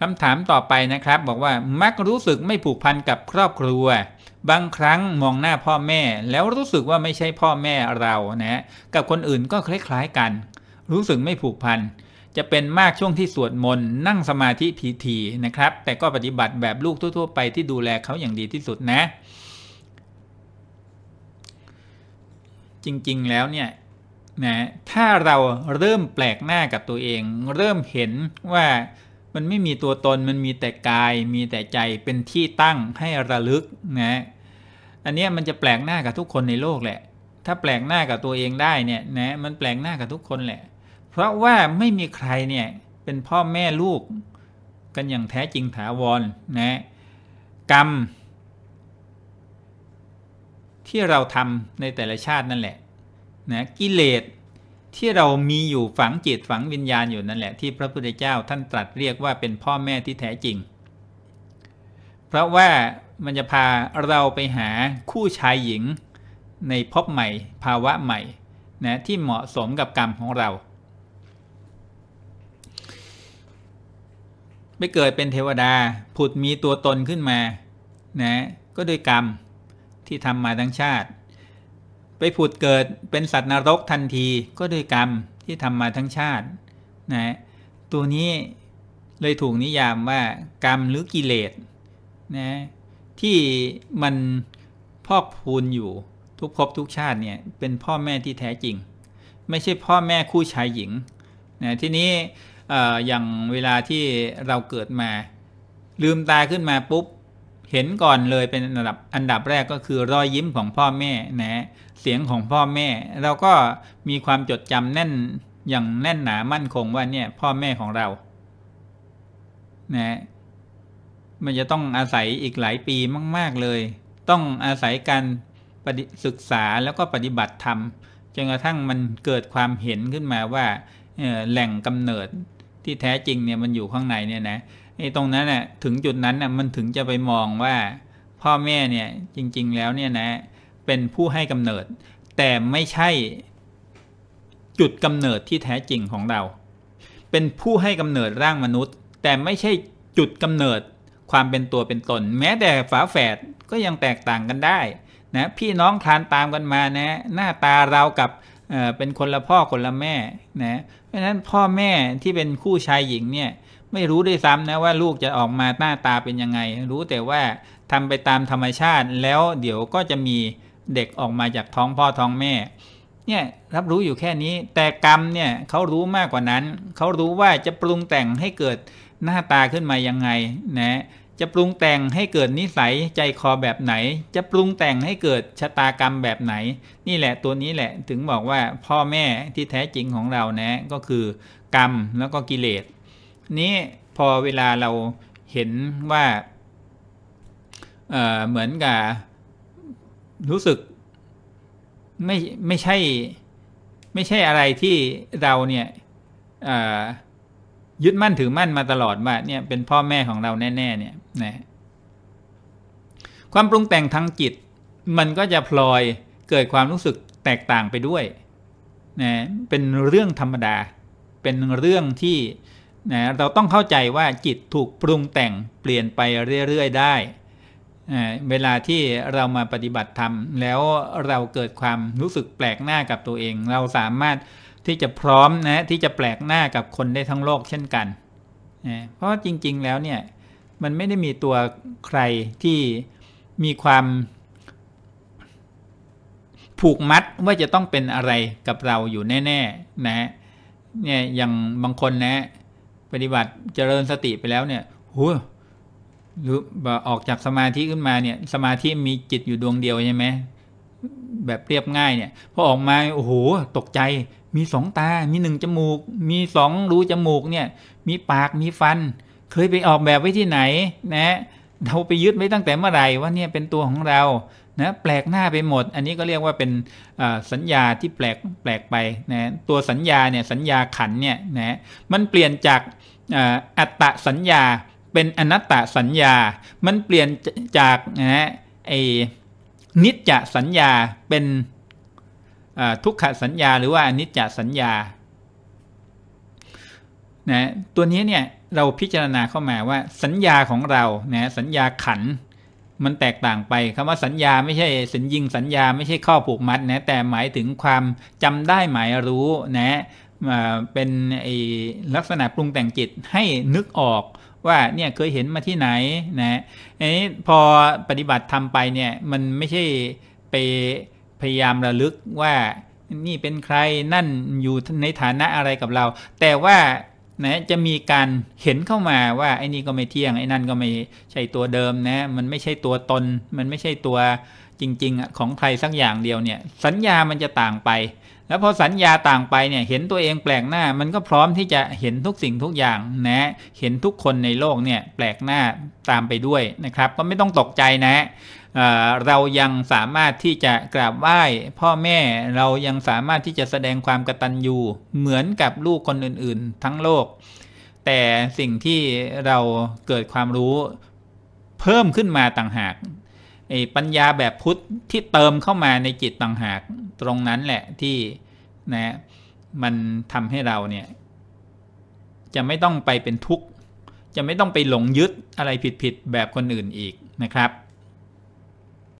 คำถามต่อไปนะครับบอกว่ามักรู้สึกไม่ผูกพันกับครอบครัว บางครั้งมองหน้าพ่อแม่แล้วรู้สึกว่าไม่ใช่พ่อแม่เรานะกับคนอื่นก็คล้ายๆกัน รู้สึกไม่ผูกพันจะเป็นมากช่วงที่สวดมนต์นั่งสมาธิทีีนะครับแต่ก็ปฏิบัติแบบลูกทั่วๆไปที่ดูแลเขาอย่างดีที่สุดนะ จริงๆแล้วเนี่ยนะถ้าเราเริ่มแปลกหน้ากับตัวเอง เริ่มเห็นว่ามันไม่มีตัวตน มันมีแต่กาย มีแต่ใจ เป็นที่ตั้งให้ระลึกนะ อันนี้มันจะแปลกหน้ากับทุกคนในโลกแหละ ถ้าแปลกหน้ากับตัวเองได้เนี่ยนะ มันแปลกหน้ากับทุกคนแหละ เพราะว่าไม่มีใครเนี่ย เป็นพ่อแม่ลูกกันอย่างแท้จริงถาวรนนะกรรมที่เราทำในแต่ละชาตินั่นแหละนะกิเลสที่เรามีอยู่ฝังจิตฝังวิญญาณอยู่นั่นแหละที่พระพุทธเจ้าท่านตรัสเรียกว่าเป็นพ่อแม่ที่แท้จริง เพราะว่ามันจะพาเราไปหาคู่ชายหญิงในพบใหม่ภาวะใหม่นะที่เหมาะสมกับกรรมของเราไปเกิดเป็นเทวดา ผุดมีตัวตนขึ้นมานะก็โดยกรรมที่ทำมาทั้งชาติไปผุดเกิดเป็นสัตว์นรกทันทีก็ด้วยกรรมที่ทำมาทั้งชาตินะตัวนี้เลยถูกนิยามว่า กรรมหรือกิเลสนะที่มันพอกพูนอยู่ทุกภพทุกชาติเนี่ย เป็นพ่อแม่ที่แท้จริง ไม่ใช่พ่อแม่คู่ชายหญิงนะทีนี้อย่างเวลาที่เราเกิดมาลืมตาขึ้นมาปุ๊บเห็นก่อนเลยเป็นอันดับอันดับแรกก็คือรอยยิ้มของพ่อแม่นะเสียงของพ่อแม่เราก็มีความจดจำแน่นอย่างแน่นหนามั่นคงว่าเนี่ยพ่อแม่ของเรานะมันจะต้องอาศัยอีกหลายปีมาก ๆเลย ต้องอาศัยการศึกษาแล้วก็ปฏิบัติธรรมจนกระทั่งมันเกิดความเห็นขึ้นมาว่าแหล่งกำเนิดที่แท้จริงเนี่ยมันอยู่ข้างในเนี่ยนะไอ้ตรงนั้นน่ะถึงจุดนั้นน่ะมันถึงจะไปมองว่า พ่อแม่เนี่ยจริงๆแล้วเนี่ยนะเป็นผู้ให้กำเนิด แต่ไม่ใช่จุดกำเนิดที่แท้จริงของเรา เป็นผู้ให้กำเนิดร่างมนุษย์ แต่ไม่ใช่จุดกำเนิดความเป็นตัวเป็นตนแม้แต่ฝาแฝดก็ยังแตกต่างกันได้นะพี่น้องคลานตามกันมานะหน้าตาเรากับเเป็นคนละพ่อคนละแม่นะเพราะฉะนั้นพ่อแม่ที่เป็นคู่ชายหญิงเนี่ยไม่รู้ด้วยซ้ำนะว่าลูกจะออกมาหน้าตาเป็นยังไงรู้แต่ว่าทำไปตามธรรมชาติแล้วเดี๋ยวก็จะมีเด็กออกมาจากท้องพ่อท้องแม่เนี่ยรับรู้อยู่แค่นี้แต่กรรมเนี่ยเขารู้มากกว่านั้น เขารู้ว่าจะปรุงแต่งให้เกิดหน้าตาขึ้นมายังไงนะ จะปรุงแต่งให้เกิดนิสัยใจคอแบบไหน จะปรุงแต่งให้เกิดชะตากรรมแบบไหน นี่แหละตัวนี้แหละถึงบอกว่าพ่อแม่ที่แท้จริงของเรานะก็คือกรรมแล้วก็กิเลสนี้พอเวลาเราเห็นว่าเเหมือนกับรู้สึกไม่ไม่ใช่ไม่ใช่อะไรที่เรา เนี่ยยึดมั่นถือมั่นมาตลอดว่าเนี่ยเป็นพ่อแม่ของเราแน่ๆเนี่ยนะความปรุงแต่งทางจิต มันก็จะพลอยเกิดความรู้สึกแตกต่างไปด้วยนะเป็นเรื่องธรรมดา เป็นเรื่องที่นะเราต้องเข้าใจว่าจิตถูกปรุงแต่งเปลี่ยนไปเรื่อยๆได้ เวลาที่เรามาปฏิบัติธรรมแล้วเราเกิดความรู้สึกแปลกหน้ากับตัวเอง เราสามารถที่จะพร้อมนะที่จะแปลกหน้ากับคนได้ทั้งโลกเช่นกันนะเพราะจริงๆแล้วเนี่ยมันไม่ได้มีตัวใครที่มีความผูกมัดว่าจะต้องเป็นอะไรกับเราอยู่แน่ ๆนะะเนี่ยอย่างบางคนนะปฏิบัติเจริญสติไปแล้วเนี่ยหูหรือออกจากสมาธิขึ้นมาเนี่ยสมาธิ มีจิตอยู่ดวงเดียวใช่ไหมแบบเรียบง่าย เนี่ยพอออกมาโอ้โหตกใจ มีสองตา มีหนึ่งจมูก มีสองรูจมูกเนี่ย มีปาก มีฟัน เคยไปออกแบบไว้ที่ไหน นะเราไปยึดไว้ตั้งแต่เมื่อไหร่ว่าเนี่ยเป็นตัวของเรานะแปลกหน้าไปหมด อันนี้ก็เรียกว่าเป็นสัญญาที่แปลกแปลกไปนะตัวสัญญาเนี่ย สัญญาขันเนี่ยนะมันเปลี่ยนจากอัตตสัญญาเป็นอนัตตสัญญา มันเปลี่ยนจากนะไอ้นิจจสัญญาเป็นทุกขสัญญาหรือว่าอนิจจสัญญานะตัวนี้เนี่ยเราพิจารณาเข้ามาว่าสัญญาของเรานะสัญญาขันมันแตกต่างไปคำว่าสัญญา ไม่ใช่สัญญิง สัญญา ไม่ใช่ข้อผูกมัดนะแต่หมายถึงความจำได้หมายรู้นะเป็นลักษณะปรุงแต่งจิตให้นึกออกว่าเนี่ยเคยเห็นมาที่ไหนนะอันนี้พอปฏิบัติทำไปเนี่ยมันไม่ใช่ไปพยายามระลึกว่านี่เป็นใครนั่นอยู่ในฐานะอะไรกับเรา แต่ว่านะจะมีการเห็นเข้ามาว่า ไอ้นี่ก็ไม่เที่ยง ไอ้นั่นก็ไม่ใช่ตัวเดิมนะมันไม่ใช่ตัวตน มันไม่ใช่ตัวจริงๆ ของใครสักอย่างเดียวเนี่ย สัญญามันจะต่างไปแล้วพอสัญญาต่างไปเนี่ยเห็นตัวเองแปลกหน้ามันก็พร้อมที่จะเห็นทุกสิ่งทุกอย่างนะ เห็นทุกคนในโลกเนี่ยแปลกหน้าตามไปด้วยนะครับก็ไม่ต้องตกใจนะ เรายังสามารถที่จะกราบไหว้พ่อแม่เรายังสามารถที่จะแสดงความกตัญญูเหมือนกับลูกคนอื่นๆทั้งโลก แต่สิ่งที่เราเกิดความรู้เพิ่มขึ้นมาต่างหากปัญญาแบบพุทธที่เติมเข้ามาในจิตต่างหาก ตรงนั้นแหละที่นะมันทำให้เราเนี่ยจะไม่ต้องไปเป็นทุกข์ จะไม่ต้องไปหลงยึดอะไรผิดๆแบบคนอื่นอีกนะครับ